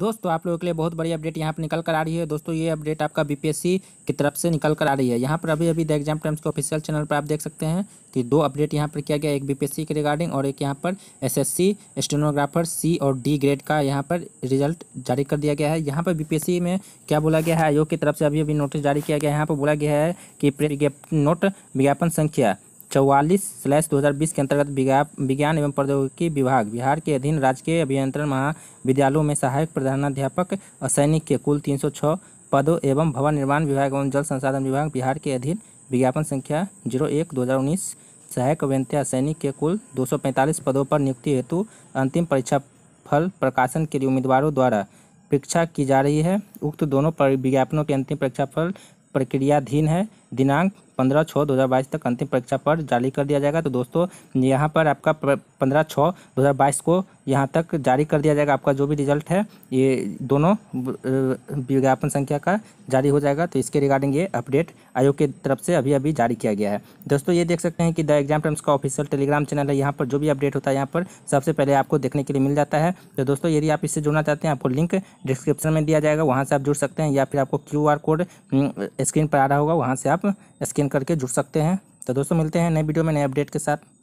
दोस्तों आप लोगों के लिए बहुत बड़ी अपडेट यहाँ पर निकल कर आ रही है दोस्तों ये अपडेट आपका बीपीएससी की तरफ से निकल कर आ रही है यहाँ पर अभी अभी द एग्जाम टाइम्स के ऑफिशियल चैनल पर आप देख सकते हैं कि दो अपडेट यहाँ पर किया गया एक बीपीएससी के रिगार्डिंग और एक यहाँ पर एसएससी स्टेनोग्राफर सी और डी ग्रेड का यहाँ पर रिजल्ट जारी कर दिया गया है यहाँ पर बीपीएससी में क्या बोला गया है आयोग की तरफ से अभी अभी नोटिस जारी किया गया है यहाँ पर बोला गया है कि नोट विज्ञापन संख्या चौवालीस स्लैश दो के अंतर्गत विज्ञान एवं प्रौद्योगिकी विभाग बिहार के अधीन राजकीय अभियंत्रण महाविद्यालयों में सहायक प्रधानाध्यापक असैनिक के कुल 306 पदों एवं भवन निर्माण विभाग एवं जल संसाधन विभाग बिहार के अधीन विज्ञापन संख्या जीरो एक दो सहायक अभियंता सैनिक के कुल 245 पदों पर नियुक्ति हेतु अंतिम परीक्षा फल प्रकाशन के लिए उम्मीदवारों द्वारा परीक्षा की जा रही है उक्त दोनों विज्ञापनों के अंतिम परीक्षा फल प्रक्रियाधीन है दिनांक पंद्रह छः दो हज़ार बाईस तक अंतिम परीक्षा पर जारी कर दिया जाएगा तो दोस्तों यहाँ पर आपका पंद्रह छः दो हज़ार बाईस को यहाँ तक जारी कर दिया जाएगा आपका जो भी रिजल्ट है ये दोनों विज्ञापन संख्या का जारी हो जाएगा तो इसके रिगार्डिंग ये अपडेट आयोग की तरफ से अभी अभी जारी किया गया है दोस्तों ये देख सकते हैं कि द एग्जाम टाइम्स का ऑफिशियल टेलीग्राम चैनल है यहाँ पर जो भी अपडेट होता है यहाँ पर सबसे पहले आपको देखने के लिए मिल जाता है तो दोस्तों यदि आप इससे जुड़ना चाहते हैं आपको लिंक डिस्क्रिप्शन में दिया जाएगा वहाँ से आप जुड़ सकते हैं या फिर आपको क्यू कोड स्क्रीन पर आ रहा होगा वहाँ से आप आप स्कैन करके जुड़ सकते हैं तो दोस्तों मिलते हैं नए वीडियो में नए अपडेट के साथ